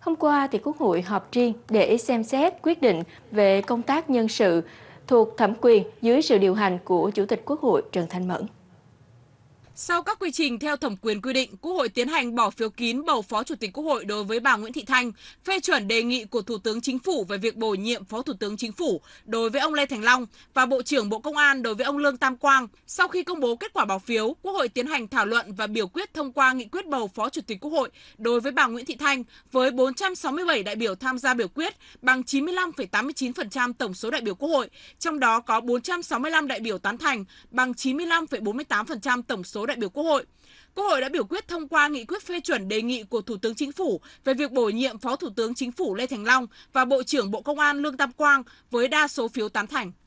Hôm qua thì Quốc hội họp riêng để xem xét quyết định về công tác nhân sự thuộc thẩm quyền dưới sự điều hành của Chủ tịch Quốc hội Trần Thanh Mẫn. Sau các quy trình theo thẩm quyền quy định, Quốc hội tiến hành bỏ phiếu kín bầu Phó Chủ tịch Quốc hội đối với bà Nguyễn Thị Thanh, phê chuẩn đề nghị của Thủ tướng Chính phủ về việc bổ nhiệm Phó Thủ tướng Chính phủ đối với ông Lê Thành Long và Bộ trưởng Bộ Công an đối với ông Lương Tam Quang. Sau khi công bố kết quả bỏ phiếu, Quốc hội tiến hành thảo luận và biểu quyết thông qua nghị quyết bầu Phó Chủ tịch Quốc hội đối với bà Nguyễn Thị Thanh với 467 đại biểu tham gia biểu quyết bằng 95,89% tổng số đại biểu Quốc hội, trong đó có 465 đại biểu tán thành bằng 95,48% tổng số đại biểu Quốc hội. Quốc hội đã biểu quyết thông qua nghị quyết phê chuẩn đề nghị của Thủ tướng Chính phủ về việc bổ nhiệm Phó Thủ tướng Chính phủ Lê Thành Long và Bộ trưởng Bộ Công an Lương Tam Quang với đa số phiếu tán thành.